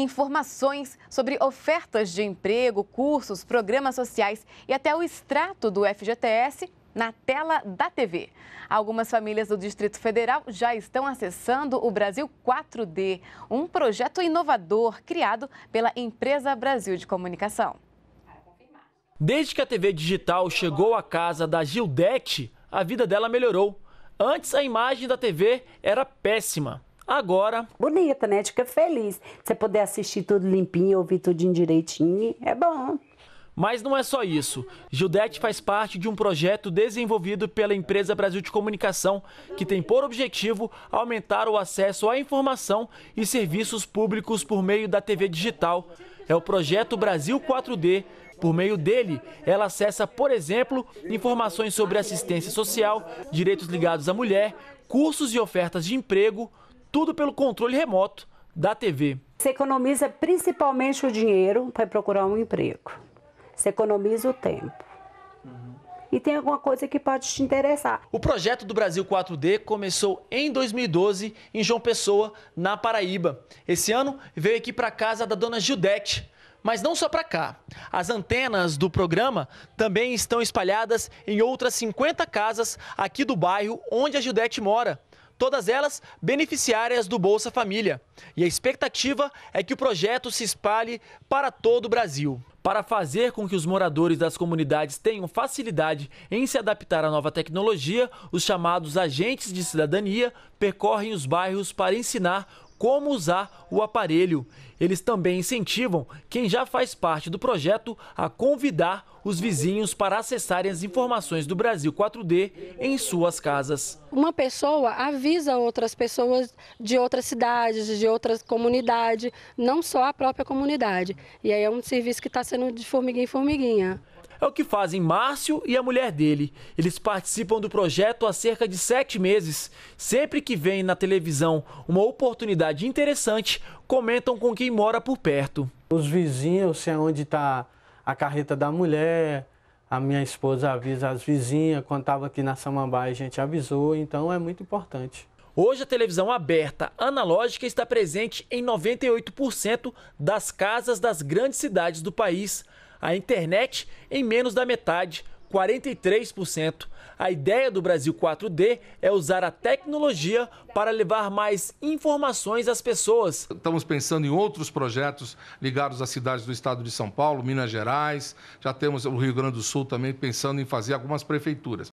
informações sobre ofertas de emprego, cursos, programas sociais e até o extrato do FGTS na tela da TV. Algumas famílias do Distrito Federal já estão acessando o Brasil 4D, um projeto inovador criado pela Empresa Brasil de Comunicação. Desde que a TV digital chegou à casa da Gildete, a vida dela melhorou. Antes, a imagem da TV era péssima. Agora. Bonita, né? Fica feliz. Você poder assistir tudo limpinho, ouvir tudo direitinho, é bom. Mas não é só isso. Gildete faz parte de um projeto desenvolvido pela empresa Brasil de Comunicação, que tem por objetivo aumentar o acesso à informação e serviços públicos por meio da TV digital. É o projeto Brasil 4D. Por meio dele, ela acessa, por exemplo, informações sobre assistência social, direitos ligados à mulher, cursos e ofertas de emprego, tudo pelo controle remoto da TV. Você economiza principalmente o dinheiro para procurar um emprego. Você economiza o tempo. Uhum. E tem alguma coisa que pode te interessar. O projeto do Brasil 4D começou em 2012 em João Pessoa, na Paraíba. Esse ano veio aqui para casa da dona Gildete. Mas não só para cá. As antenas do programa também estão espalhadas em outras 50 casas aqui do bairro onde a Gildete mora todas elas beneficiárias do Bolsa Família. E a expectativa é que o projeto se espalhe para todo o Brasil. Para fazer com que os moradores das comunidades tenham facilidade em se adaptar à nova tecnologia, os chamados agentes de cidadania percorrem os bairros para ensinar como usar o aparelho. Eles também incentivam quem já faz parte do projeto a convidar os vizinhos para acessarem as informações do Brasil 4D em suas casas. Uma pessoa avisa outras pessoas de outras cidades, de outras comunidades, não só a própria comunidade. E aí é um serviço que está sendo de formiguinha em formiguinha. É o que fazem Márcio e a mulher dele. Eles participam do projeto há cerca de sete meses. Sempre que vem na televisão uma oportunidade interessante, comentam com quem mora por perto. Os vizinhos, sei onde está a carreta da mulher, a minha esposa avisa as vizinhas, quando estava aqui na Samambaia a gente avisou, então é muito importante. Hoje a televisão aberta analógica está presente em 98% das casas das grandes cidades do país. A internet em menos da metade, 43%. A ideia do Brasil 4D é usar a tecnologia para levar mais informações às pessoas. Estamos pensando em outros projetos ligados às cidades do estado de São Paulo, Minas Gerais, já temos o Rio Grande do Sul também pensando em fazer algumas prefeituras.